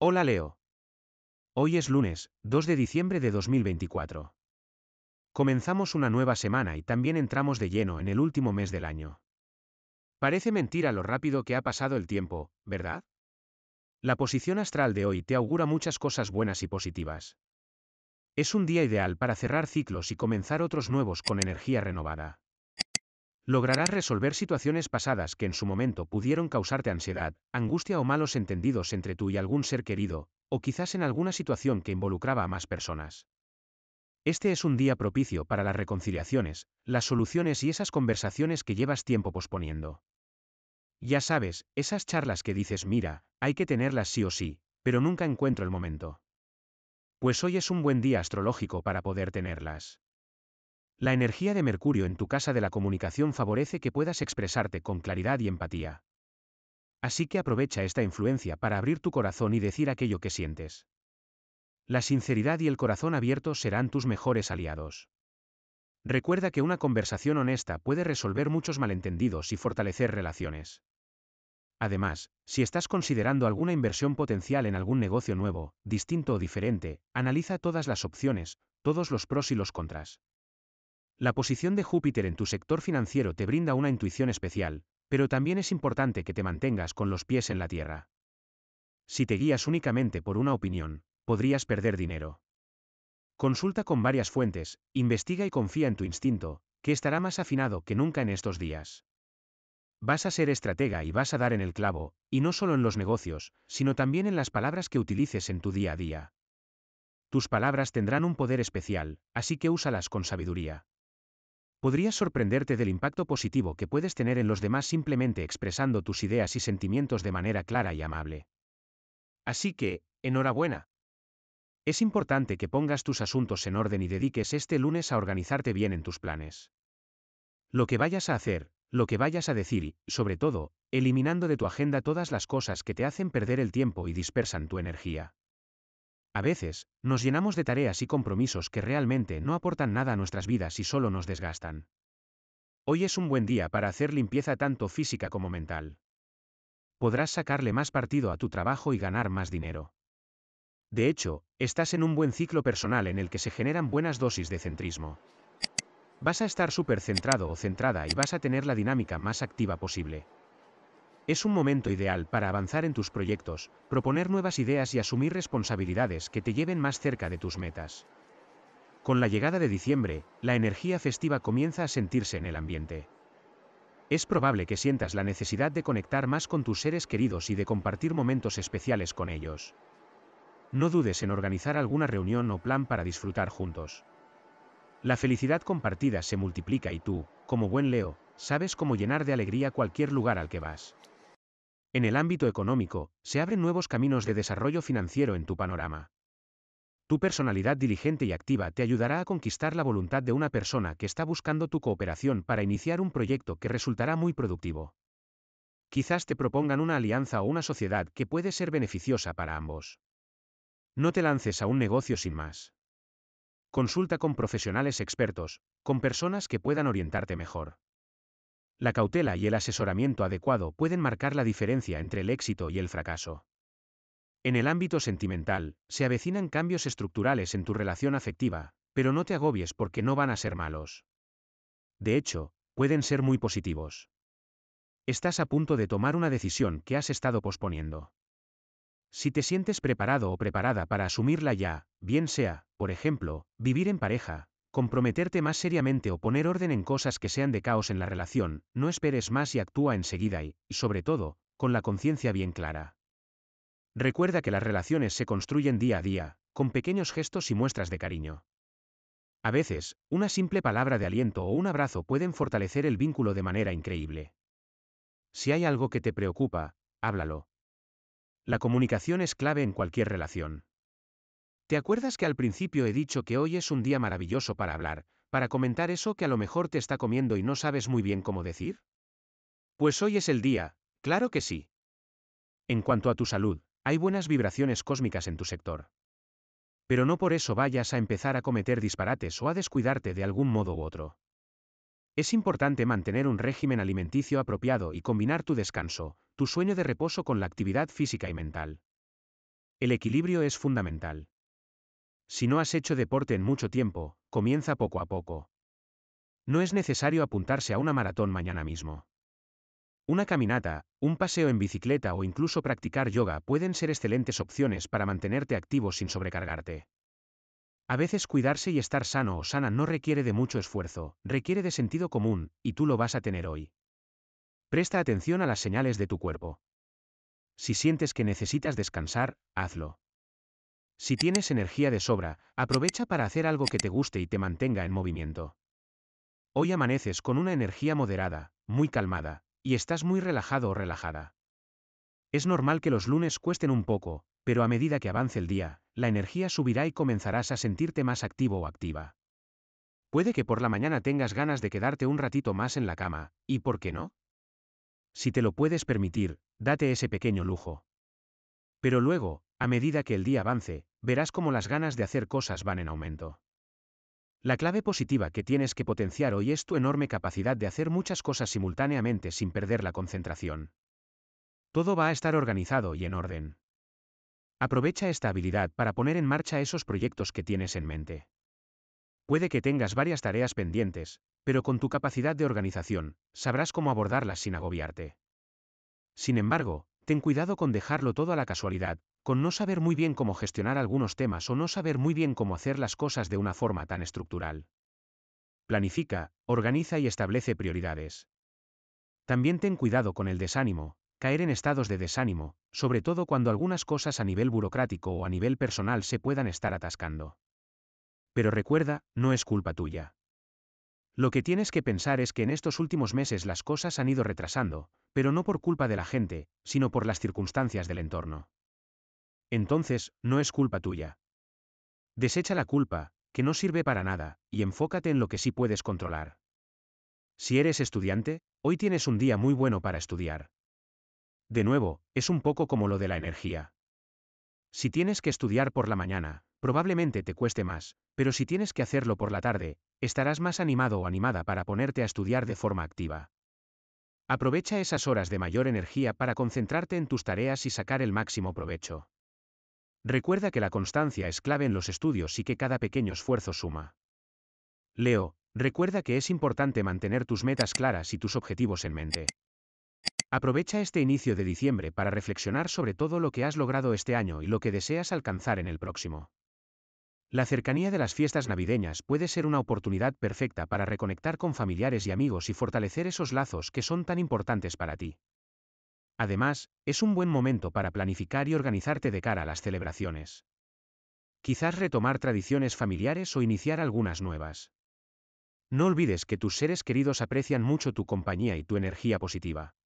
Hola Leo. Hoy es lunes, 2 de diciembre de 2024. Comenzamos una nueva semana y también entramos de lleno en el último mes del año. Parece mentira lo rápido que ha pasado el tiempo, ¿verdad? La posición astral de hoy te augura muchas cosas buenas y positivas. Es un día ideal para cerrar ciclos y comenzar otros nuevos con energía renovada. Lograrás resolver situaciones pasadas que en su momento pudieron causarte ansiedad, angustia o malos entendidos entre tú y algún ser querido, o quizás en alguna situación que involucraba a más personas. Este es un día propicio para las reconciliaciones, las soluciones y esas conversaciones que llevas tiempo posponiendo. Ya sabes, esas charlas que dices, mira, hay que tenerlas sí o sí, pero nunca encuentro el momento. Pues hoy es un buen día astrológico para poder tenerlas. La energía de Mercurio en tu casa de la comunicación favorece que puedas expresarte con claridad y empatía. Así que aprovecha esta influencia para abrir tu corazón y decir aquello que sientes. La sinceridad y el corazón abierto serán tus mejores aliados. Recuerda que una conversación honesta puede resolver muchos malentendidos y fortalecer relaciones. Además, si estás considerando alguna inversión potencial en algún negocio nuevo, distinto o diferente, analiza todas las opciones, todos los pros y los contras. La posición de Júpiter en tu sector financiero te brinda una intuición especial, pero también es importante que te mantengas con los pies en la tierra. Si te guías únicamente por una opinión, podrías perder dinero. Consulta con varias fuentes, investiga y confía en tu instinto, que estará más afinado que nunca en estos días. Vas a ser estratega y vas a dar en el clavo, y no solo en los negocios, sino también en las palabras que utilices en tu día a día. Tus palabras tendrán un poder especial, así que úsalas con sabiduría. Podrías sorprenderte del impacto positivo que puedes tener en los demás simplemente expresando tus ideas y sentimientos de manera clara y amable. Así que, enhorabuena. Es importante que pongas tus asuntos en orden y dediques este lunes a organizarte bien en tus planes. Lo que vayas a hacer, lo que vayas a decir y, sobre todo, eliminando de tu agenda todas las cosas que te hacen perder el tiempo y dispersan tu energía. A veces, nos llenamos de tareas y compromisos que realmente no aportan nada a nuestras vidas y solo nos desgastan. Hoy es un buen día para hacer limpieza tanto física como mental. Podrás sacarle más partido a tu trabajo y ganar más dinero. De hecho, estás en un buen ciclo personal en el que se generan buenas dosis de centrismo. Vas a estar súper centrado o centrada y vas a tener la dinámica más activa posible. Es un momento ideal para avanzar en tus proyectos, proponer nuevas ideas y asumir responsabilidades que te lleven más cerca de tus metas. Con la llegada de diciembre, la energía festiva comienza a sentirse en el ambiente. Es probable que sientas la necesidad de conectar más con tus seres queridos y de compartir momentos especiales con ellos. No dudes en organizar alguna reunión o plan para disfrutar juntos. La felicidad compartida se multiplica y tú, como buen Leo, sabes cómo llenar de alegría cualquier lugar al que vas. En el ámbito económico, se abren nuevos caminos de desarrollo financiero en tu panorama. Tu personalidad diligente y activa te ayudará a conquistar la voluntad de una persona que está buscando tu cooperación para iniciar un proyecto que resultará muy productivo. Quizás te propongan una alianza o una sociedad que puede ser beneficiosa para ambos. No te lances a un negocio sin más. Consulta con profesionales expertos, con personas que puedan orientarte mejor. La cautela y el asesoramiento adecuado pueden marcar la diferencia entre el éxito y el fracaso. En el ámbito sentimental, se avecinan cambios estructurales en tu relación afectiva, pero no te agobies porque no van a ser malos. De hecho, pueden ser muy positivos. Estás a punto de tomar una decisión que has estado posponiendo. Si te sientes preparado o preparada para asumirla ya, bien sea, por ejemplo, vivir en pareja, comprometerte más seriamente o poner orden en cosas que sean de caos en la relación, no esperes más y actúa enseguida y, sobre todo, con la conciencia bien clara. Recuerda que las relaciones se construyen día a día, con pequeños gestos y muestras de cariño. A veces, una simple palabra de aliento o un abrazo pueden fortalecer el vínculo de manera increíble. Si hay algo que te preocupa, háblalo. La comunicación es clave en cualquier relación. ¿Te acuerdas que al principio he dicho que hoy es un día maravilloso para hablar, para comentar eso que a lo mejor te está comiendo y no sabes muy bien cómo decir? Pues hoy es el día, claro que sí. En cuanto a tu salud, hay buenas vibraciones cósmicas en tu sector. Pero no por eso vayas a empezar a cometer disparates o a descuidarte de algún modo u otro. Es importante mantener un régimen alimenticio apropiado y combinar tu descanso, tu sueño de reposo con la actividad física y mental. El equilibrio es fundamental. Si no has hecho deporte en mucho tiempo, comienza poco a poco. No es necesario apuntarse a una maratón mañana mismo. Una caminata, un paseo en bicicleta o incluso practicar yoga pueden ser excelentes opciones para mantenerte activo sin sobrecargarte. A veces cuidarse y estar sano o sana no requiere de mucho esfuerzo, requiere de sentido común, y tú lo vas a tener hoy. Presta atención a las señales de tu cuerpo. Si sientes que necesitas descansar, hazlo. Si tienes energía de sobra, aprovecha para hacer algo que te guste y te mantenga en movimiento. Hoy amaneces con una energía moderada, muy calmada, y estás muy relajado o relajada. Es normal que los lunes cuesten un poco, pero a medida que avance el día, la energía subirá y comenzarás a sentirte más activo o activa. Puede que por la mañana tengas ganas de quedarte un ratito más en la cama, ¿y por qué no? Si te lo puedes permitir, date ese pequeño lujo. Pero luego, a medida que el día avance, verás cómo las ganas de hacer cosas van en aumento. La clave positiva que tienes que potenciar hoy es tu enorme capacidad de hacer muchas cosas simultáneamente sin perder la concentración. Todo va a estar organizado y en orden. Aprovecha esta habilidad para poner en marcha esos proyectos que tienes en mente. Puede que tengas varias tareas pendientes, pero con tu capacidad de organización, sabrás cómo abordarlas sin agobiarte. Sin embargo, ten cuidado con dejarlo todo a la casualidad, con no saber muy bien cómo gestionar algunos temas o no saber muy bien cómo hacer las cosas de una forma tan estructural. Planifica, organiza y establece prioridades. También ten cuidado con el desánimo, caer en estados de desánimo, sobre todo cuando algunas cosas a nivel burocrático o a nivel personal se puedan estar atascando. Pero recuerda, no es culpa tuya. Lo que tienes que pensar es que en estos últimos meses las cosas han ido retrasando, pero no por culpa de la gente, sino por las circunstancias del entorno entonces no es culpa tuya. Desecha la culpa, que no sirve para nada, y enfócate en lo que sí puedes controlar. Si eres estudiante, hoy tienes un día muy bueno para estudiar. De nuevo, es un poco como lo de la energía. Si tienes que estudiar por la mañana, probablemente te cueste más, pero si tienes que hacerlo por la tarde, estarás más animado o animada para ponerte a estudiar de forma activa. Aprovecha esas horas de mayor energía para concentrarte en tus tareas y sacar el máximo provecho. Recuerda que la constancia es clave en los estudios y que cada pequeño esfuerzo suma. Leo, recuerda que es importante mantener tus metas claras y tus objetivos en mente. Aprovecha este inicio de diciembre para reflexionar sobre todo lo que has logrado este año y lo que deseas alcanzar en el próximo. La cercanía de las fiestas navideñas puede ser una oportunidad perfecta para reconectar con familiares y amigos y fortalecer esos lazos que son tan importantes para ti. Además, es un buen momento para planificar y organizarte de cara a las celebraciones. Quizás retomar tradiciones familiares o iniciar algunas nuevas. No olvides que tus seres queridos aprecian mucho tu compañía y tu energía positiva.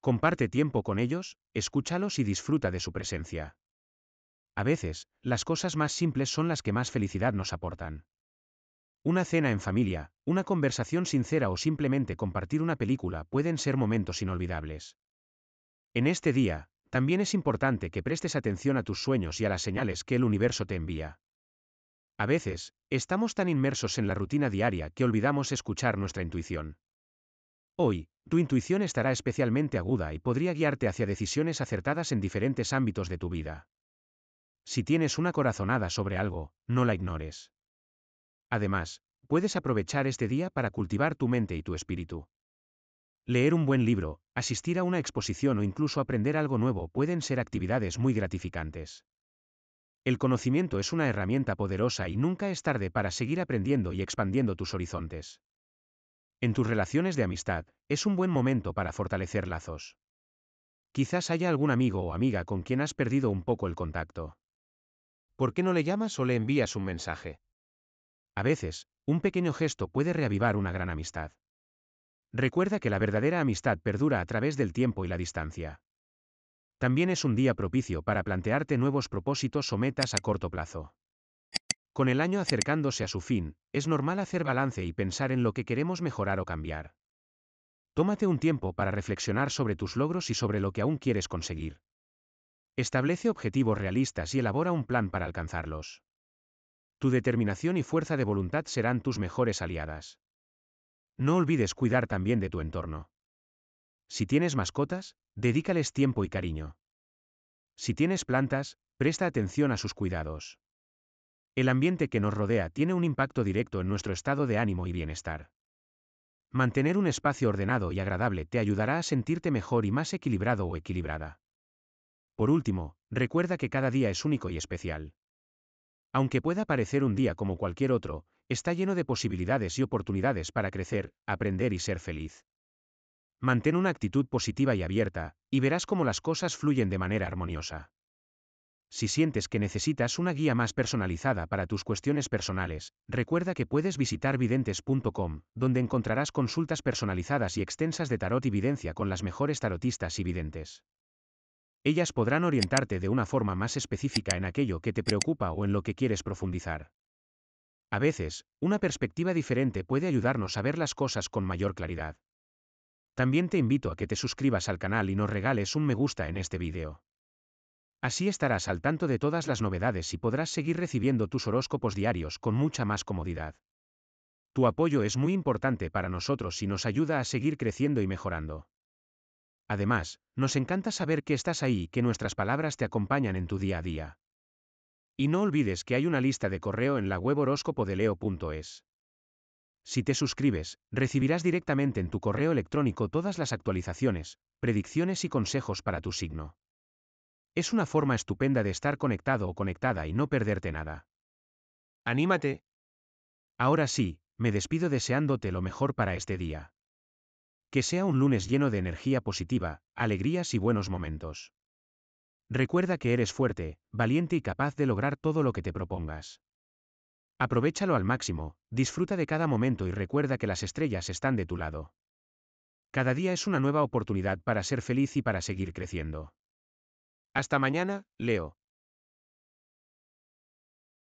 Comparte tiempo con ellos, escúchalos y disfruta de su presencia. A veces, las cosas más simples son las que más felicidad nos aportan. Una cena en familia, una conversación sincera o simplemente compartir una película pueden ser momentos inolvidables. En este día, también es importante que prestes atención a tus sueños y a las señales que el universo te envía. A veces, estamos tan inmersos en la rutina diaria que olvidamos escuchar nuestra intuición. Hoy, tu intuición estará especialmente aguda y podría guiarte hacia decisiones acertadas en diferentes ámbitos de tu vida. Si tienes una corazonada sobre algo, no la ignores. Además, puedes aprovechar este día para cultivar tu mente y tu espíritu. Leer un buen libro, asistir a una exposición o incluso aprender algo nuevo pueden ser actividades muy gratificantes. El conocimiento es una herramienta poderosa y nunca es tarde para seguir aprendiendo y expandiendo tus horizontes. En tus relaciones de amistad, es un buen momento para fortalecer lazos. Quizás haya algún amigo o amiga con quien has perdido un poco el contacto. ¿Por qué no le llamas o le envías un mensaje? A veces, un pequeño gesto puede reavivar una gran amistad. Recuerda que la verdadera amistad perdura a través del tiempo y la distancia. También es un día propicio para plantearte nuevos propósitos o metas a corto plazo. Con el año acercándose a su fin, es normal hacer balance y pensar en lo que queremos mejorar o cambiar. Tómate un tiempo para reflexionar sobre tus logros y sobre lo que aún quieres conseguir. Establece objetivos realistas y elabora un plan para alcanzarlos. Tu determinación y fuerza de voluntad serán tus mejores aliadas. No olvides cuidar también de tu entorno. Si tienes mascotas, dedícales tiempo y cariño. Si tienes plantas, presta atención a sus cuidados. El ambiente que nos rodea tiene un impacto directo en nuestro estado de ánimo y bienestar. Mantener un espacio ordenado y agradable te ayudará a sentirte mejor y más equilibrado o equilibrada. Por último, recuerda que cada día es único y especial. Aunque pueda parecer un día como cualquier otro, está lleno de posibilidades y oportunidades para crecer, aprender y ser feliz. Mantén una actitud positiva y abierta, y verás cómo las cosas fluyen de manera armoniosa. Si sientes que necesitas una guía más personalizada para tus cuestiones personales, recuerda que puedes visitar videntes.com, donde encontrarás consultas personalizadas y extensas de tarot y videncia con las mejores tarotistas y videntes. Ellas podrán orientarte de una forma más específica en aquello que te preocupa o en lo que quieres profundizar. A veces, una perspectiva diferente puede ayudarnos a ver las cosas con mayor claridad. También te invito a que te suscribas al canal y nos regales un me gusta en este vídeo. Así estarás al tanto de todas las novedades y podrás seguir recibiendo tus horóscopos diarios con mucha más comodidad. Tu apoyo es muy importante para nosotros y nos ayuda a seguir creciendo y mejorando. Además, nos encanta saber que estás ahí y que nuestras palabras te acompañan en tu día a día. Y no olvides que hay una lista de correo en la web horóscopodeleo.es. Si te suscribes, recibirás directamente en tu correo electrónico todas las actualizaciones, predicciones y consejos para tu signo. Es una forma estupenda de estar conectado o conectada y no perderte nada. ¡Anímate! Ahora sí, me despido deseándote lo mejor para este día. Que sea un lunes lleno de energía positiva, alegrías y buenos momentos. Recuerda que eres fuerte, valiente y capaz de lograr todo lo que te propongas. Aprovechalo al máximo, disfruta de cada momento y recuerda que las estrellas están de tu lado. Cada día es una nueva oportunidad para ser feliz y para seguir creciendo. Hasta mañana, Leo.